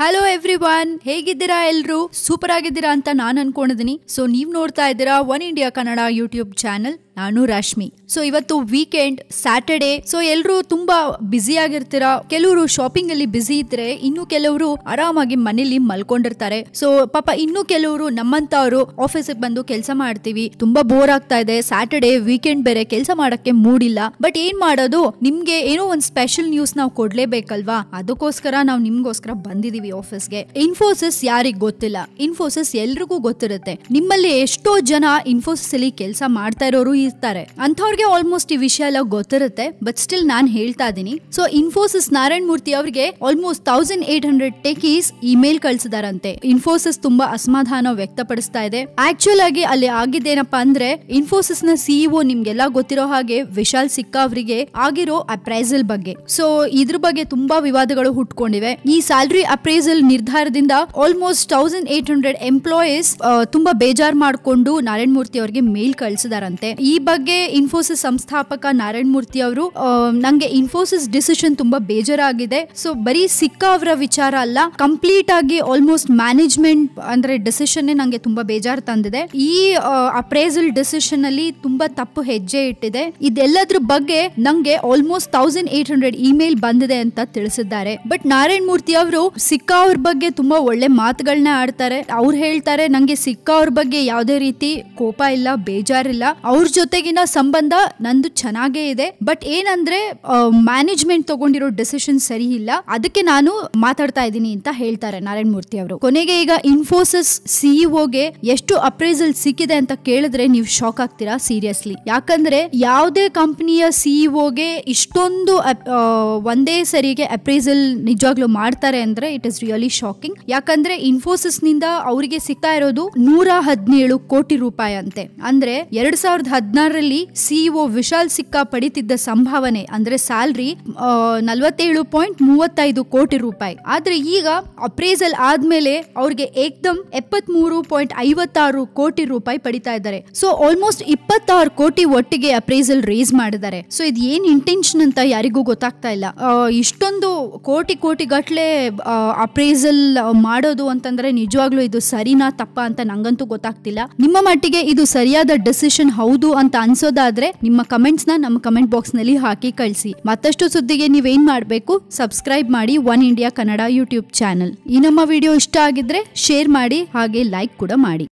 hello every one ಹೇಗಿದ್ದೀರಾ ಎಲ್ಲರೂ super ಆಗಿದ್ದೀರಾ ಅಂತ ನಾನು ಅನ್ಕೊಂಡಿದ್ದೀನಿ ಸೊ ನೀವು ನೋಡ್ತಾ ಇದ್ದೀರಾ one India Kannada YouTube channel ನಾನು ರಶ್ಮಿ ಸೊ ಇವತ್ತು ವೀಕೆಂಡ್ ಸ್ಯಾಟರ್ಡೆ ಸೊ ಎಲ್ಲರೂ ತುಂಬಾ ಬ್ಯುಸಿ ಆಗಿರ್ತೀರ ಕೆಲವರು ಶಾಪಿಂಗ್ ಅಲ್ಲಿ ಬ್ಯುಸಿ ಇದ್ರೆ ಇನ್ನು ಕೆಲವರು ಆರಾಮಾಗಿ ಮನೇಲಿ ಮಲ್ಕೊಂಡಿರ್ತಾರೆ ಸೊ ಪಾಪ ಇನ್ನು ಕೆಲವರು ಅವರು ಆಫೀಸಿಗೆ ಬಂದು ಕೆಲಸ ಮಾಡ್ತೀವಿ ತುಂಬಾ ಬೋರ್ ಆಗ್ತಾ ಇದೆ ಸ್ಯಾಟರ್ಡೆ ವೀಕೆಂಡ್ ಬೇರೆ ಕೆಲಸ ಮಾಡಕ್ಕೆ ಮೂಡಿಲ್ಲ ಬಟ್ ಏನ್ ಮಾಡೋದು ನಿಮ್ಗೆ ಏನೋ ಒಂದ್ ಸ್ಪೆಷಲ್ ನ್ಯೂಸ್ ನಾವು ಕೊಡ್ಲೇಬೇಕಲ್ವಾ ಅದಕ್ಕೋಸ್ಕರ ನಾವು ನಿಮ್ಗೋಸ್ಕರ ಬಂದಿದೀವಿ ಆಫೀಸ್ಗೆ ಇನ್ಫೋಸಿಸ್ ಯಾರಿಗ್ ಗೊತ್ತಿಲ್ಲ ಇನ್ಫೋಸಿಸ್ ಎಲ್ರಿಗೂ ಗೊತ್ತಿರುತ್ತೆ ನಿಮ್ಮಲ್ಲಿ ಎಷ್ಟೋ ಜನ ಇನ್ಫೋಸಿಸ್ ಅಲ್ಲಿ ಕೆಲಸ ಮಾಡ್ತಾ ಇರೋರು ಇರ್ತಾರೆ ಅಂಥವ್ರಿಗೆ ಆಲ್ಮೋಸ್ಟ್ ಈ ವಿಷಯ ಎಲ್ಲ ಗೊತ್ತಿರುತ್ತೆ ಬಟ್ ಸ್ಟಿಲ್ ನಾನ್ ಹೇಳ್ತಾ ಇದ್ದೀನಿ ಸೊ ಇನ್ಫೋಸಿಸ್ ನಾರಾಯಣ ಮೂರ್ತಿ ಅವರಿಗೆ almost thousand eight hundred techies email ಕಳ್ಸಿದಾರಂತೆ ಇನ್ಫೋಸಿಸ್ ತುಂಬಾ ಅಸಮಾಧಾನ ವ್ಯಕ್ತಪಡಿಸ್ತಾ ಇದೆ ಆಕ್ಚುಲ್ ಆಗಿ ಅಲ್ಲಿ ಆಗಿದ್ದೇನಪ್ಪಾ ಅಂದ್ರೆ ಇನ್ಫೋಸಿಸ್ ನ ಸಿಇಒ e ನಿಮ್ಗೆಲ್ಲ ಗೊತ್ತಿರೋ ಹಾಗೆ ವಿಶಾಲ್ ಸಿಕ್ಕ ಅವರಿಗೆ ಆಗಿರೋ ಅಪ್ರೈಸಲ್ ಬಗ್ಗೆ ಸೊ ಇದ್ರ ಬಗ್ಗೆ ತುಂಬಾ ವಿವಾದಗಳು ಹುಟ್ಕೊಂಡಿವೆ ಈ ಸ್ಯಾಲರಿ ಅಪ್ರೈಸಲ್ ನಿರ್ಧಾರದಿಂದ almost thousand eight hundred employees ತುಂಬಾ ಬೇಜಾರ್ ಮಾಡಿಕೊಂಡು ನಾರಾಯಣ ಮೂರ್ತಿ ಅವರಿಗೆ ಮೇಲ್ ಕಳ್ಸಿದಾರಂತೆ ಈ ಬಗ್ಗೆ ಇನ್ಫೋಸಿಸ್ ಸಂಸ್ಥಾಪಕ ನಾರಾಯಣ ಮೂರ್ತಿ ಅವರು ನಂಗೆ ಇನ್ಫೋಸಿಸ್ ಡಿಸಿಷನ್ ತುಂಬಾ ಬೇಜಾರಾಗಿದೆ ಸೊ ಬರೀ ಸಿಕ್ಕ ಅವರ ವಿಚಾರ ಅಲ್ಲ ಕಂಪ್ಲೀಟ್ ಆಗಿ ಆಲ್ಮೋಸ್ಟ್ ಮ್ಯಾನೇಜ್ಮೆಂಟ್ ಅಂದ್ರೆ ಡಿಸಿಷನ್ ನಂಗೆ ತುಂಬಾ ಬೇಜಾರು ತಂದಿದೆ ಈ ಅಪ್ರೈಸಲ್ ಡಿಸಿಷನ್ ಅಲ್ಲಿ ತುಂಬಾ ತಪ್ಪು ಹೆಜ್ಜೆ ಇಟ್ಟಿದೆ ಇದೆಲ್ಲದ್ರ ಬಗ್ಗೆ ನಂಗೆ almost thousand eight hundred email ಬಂದಿದೆ ಅಂತ ತಿಳಿಸಿದ್ದಾರೆ ಬಟ್ ನಾರಾಯಣ ಮೂರ್ತಿ ಅವರು ಸಿಕ್ಕ ಅವ್ರ ಬಗ್ಗೆ ತುಂಬಾ ಒಳ್ಳೆ ಮಾತುಗಳನ್ನ ಆಡ್ತಾರೆ ಅವ್ರು ಹೇಳ್ತಾರೆ ನಂಗೆ ಸಿಕ್ಕ ಅವ್ರ ಬಗ್ಗೆ ಯಾವುದೇ ರೀತಿ ಕೋಪ ಇಲ್ಲ ಬೇಜಾರಿಲ್ಲ ಅವ್ರ ಜೊತೆ ಜೊತೆಗಿನ ಸಂಬಂಧ ನಂದು ಚೆನ್ನಾಗೇ ಇದೆ ಬಟ್ ಏನಂದ್ರೆ ಮ್ಯಾನೇಜ್ಮೆಂಟ್ ತಗೊಂಡಿರೋ ಡಿಸಿಷನ್ ಸರಿ ಇಲ್ಲ ಅದಕ್ಕೆ ನಾನು ಮಾತಾಡ್ತಾ ಇದ್ದೀನಿ ಅಂತ ಹೇಳ್ತಾರೆ ನಾರಾಯಣ ಮೂರ್ತಿ ಅವರು ಕೊನೆಗೆ ಈಗ ಇನ್ಫೋಸಿಸ್ ಸಿಇಒಗೆ e ಎಷ್ಟು ಅಪ್ರೈಸಲ್ ಸಿಕ್ಕಿದೆ ಅಂತ ಕೇಳಿದ್ರೆ ನೀವು ಶಾಕ್ ಆಗ್ತೀರಾ ಸೀರಿಯಸ್ಲಿ ಯಾಕಂದ್ರೆ ಯಾವುದೇ ಕಂಪನಿಯ ಸಿಇಒಗೆ e ಇಷ್ಟೊಂದು ಒಂದೇ ಸರಿಗೆ ಅಪ್ರೈಸಲ್ ನಿಜವಾಗ್ಲೂ ಮಾಡ್ತಾರೆ ಅಂದ್ರೆ ಇಟ್ ಇಸ್ ರಿಯಲಿ ಶಾಕಿಂಗ್ ಯಾಕಂದ್ರೆ ಇನ್ಫೋಸಿಸ್ ನಿಂದ ಅವರಿಗೆ ಸಿಗ್ತಾ ಇರೋದು ನೂರ ಹದಿನೇಳು ಕೋಟಿ ರೂಪಾಯಿ ಅಂತೆ ಅಂದ್ರೆ ಎರಡ್ ಸಾವಿರದ ಹದಿನಾರರಲ್ಲಿ ಸಿಇಒ ವಿಶಾಲ್ ಸಿಕ್ಕಾ ಪಡಿತಿದ್ದ ಸಂಭಾವನೆ ಅಂದ್ರೆ ಸ್ಯಾಲ್ರಿ ನಲವತ್ತೇಳು ಪಾಯಿಂಟ್ ಮೂವತ್ತೈದು ಕೋಟಿ ರೂಪಾಯಿ ಆದ್ರೆ ಈಗ ಅಪ್ರೇಸಲ್ ಆದ್ಮೇಲೆ ಅವ್ರಿಗೆ ಏಕ್ದಮ್ ಎಪ್ಪತ್ಮೂರು ಪಾಯಿಂಟ್ ಐವತ್ತಾರು ಕೋಟಿ ರೂಪಾಯಿ ಪಡಿತಾ ಇದ್ದಾರೆ ಸೊ ಆಲ್ಮೋಸ್ಟ್ ಇಪ್ಪತ್ತಾರು ಕೋಟಿ ಒಟ್ಟಿಗೆ ಅಪ್ರೇಸಲ್ ರೇಸ್ ಮಾಡಿದ್ದಾರೆ ಸೊ ಇದು ಏನ್ ಇಂಟೆನ್ಷನ್ ಅಂತ ಯಾರಿಗೂ ಗೊತ್ತಾಗ್ತಾ ಇಲ್ಲ ಇಷ್ಟೊಂದು ಕೋಟಿ ಕೋಟಿ ಗಟ್ಲೆ ಅಪ್ರೇಸಲ್ ಮಾಡೋದು ಅಂತಂದ್ರೆ ನಿಜವಾಗ್ಲೂ ಇದು ಸರಿನಾ ತಪ್ಪ ಅಂತ ನಂಗಂತೂ ಗೊತ್ತಾಗ್ತಿಲ್ಲ ನಿಮ್ಮ ಮಟ್ಟಿಗೆ ಇದು ಸರಿಯಾದ ಡಿಸಿಷನ್ ಹೌದು ಅಂತ ಅನ್ಸೋದಾದ್ರೆ ನಿಮ್ಮ ಕಮೆಂಟ್ಸ್ ನ ನಮ್ಮ ಕಮೆಂಟ್ ಬಾಕ್ಸ್ ನಲ್ಲಿ ಹಾಕಿ ಕಳಿಸಿ ಮತ್ತಷ್ಟು ಸುದ್ದಿಗೆ ನೀವೇನ್ ಮಾಡಬೇಕು ಸಬ್ಸ್ಕ್ರೈಬ್ ಮಾಡಿ one India Kannada YouTube channel ಈ ನಮ್ಮ ವಿಡಿಯೋ ಇಷ್ಟ ಆಗಿದ್ರೆ ಶೇರ್ ಮಾಡಿ ಹಾಗೆ ಲೈಕ್ ಕೂಡ ಮಾಡಿ